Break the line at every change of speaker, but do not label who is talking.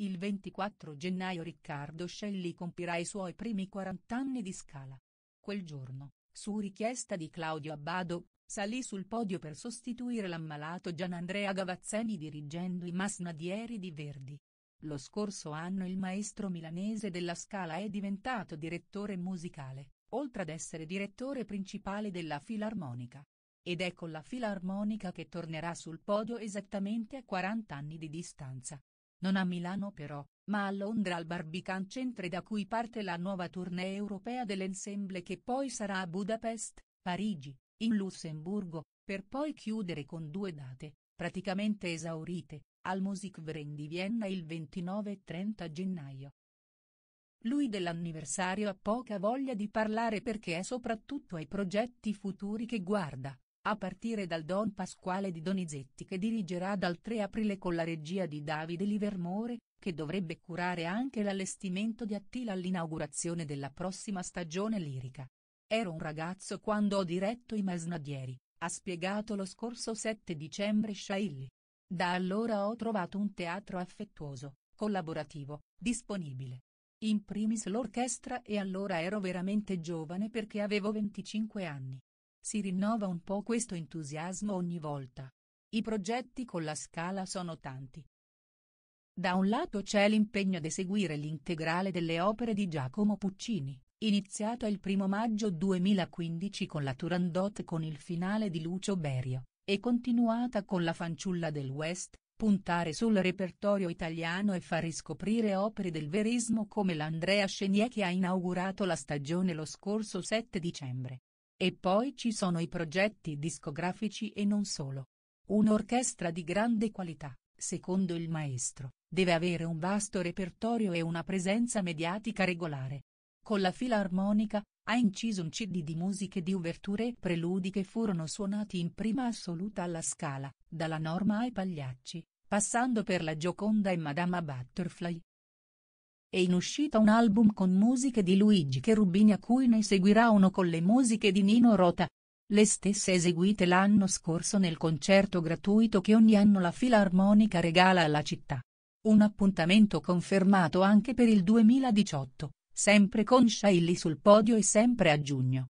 Il 24 gennaio Riccardo Schelli compirà i suoi primi 40 anni di scala. Quel giorno, su richiesta di Claudio Abbado, salì sul podio per sostituire l'ammalato Gianandrea Gavazzeni dirigendo i Masnadieri di Verdi. Lo scorso anno il maestro milanese della Scala è diventato direttore musicale, oltre ad essere direttore principale della Filarmonica. Ed è con ecco la Filarmonica che tornerà sul podio esattamente a 40 anni di distanza, non a Milano però, ma a Londra al Barbican Centre da cui parte la nuova tournée europea dell'ensemble che poi sarà a Budapest, Parigi, in Lussemburgo, per poi chiudere con due date, praticamente esaurite, al Musikverein di Vienna il 29 e 30 gennaio. Lui dell'anniversario ha poca voglia di parlare perché è soprattutto ai progetti futuri che guarda, a partire dal Don Pasquale di Donizetti che dirigerà dal 3 aprile con la regia di Davide Livermore, che dovrebbe curare anche l'allestimento di Attila all'inaugurazione della prossima stagione lirica. Ero un ragazzo quando ho diretto i Masnadieri, ha spiegato lo scorso 7 dicembre Shailly. Da allora ho trovato un teatro affettuoso, collaborativo, disponibile. In primis l'orchestra e allora ero veramente giovane perché avevo 25 anni. Si rinnova un po' questo entusiasmo ogni volta. I progetti con la Scala sono tanti. Da un lato c'è l'impegno ad eseguire l'integrale delle opere di Giacomo Puccini, iniziato il 1 maggio 2015 con la Turandot con il finale di Lucio Berio, e continuata con la fanciulla del West, puntare sul repertorio italiano e far riscoprire opere del verismo come l'Andrea Chenier che ha inaugurato la stagione lo scorso 7 dicembre. E poi ci sono i progetti discografici e non solo. Un'orchestra di grande qualità, secondo il maestro, deve avere un vasto repertorio e una presenza mediatica regolare. Con la filarmonica, ha inciso un CD di musiche di ouverture e preludi che furono suonati in prima assoluta alla Scala, dalla Norma ai Pagliacci, passando per la Gioconda e Madama Butterfly, è in uscita un album con musiche di Luigi Cherubini a cui ne seguirà uno con le musiche di Nino Rota. Le stesse eseguite l'anno scorso nel concerto gratuito che ogni anno la Filarmonica regala alla città. Un appuntamento confermato anche per il 2018, sempre con Shailly sul podio e sempre a giugno.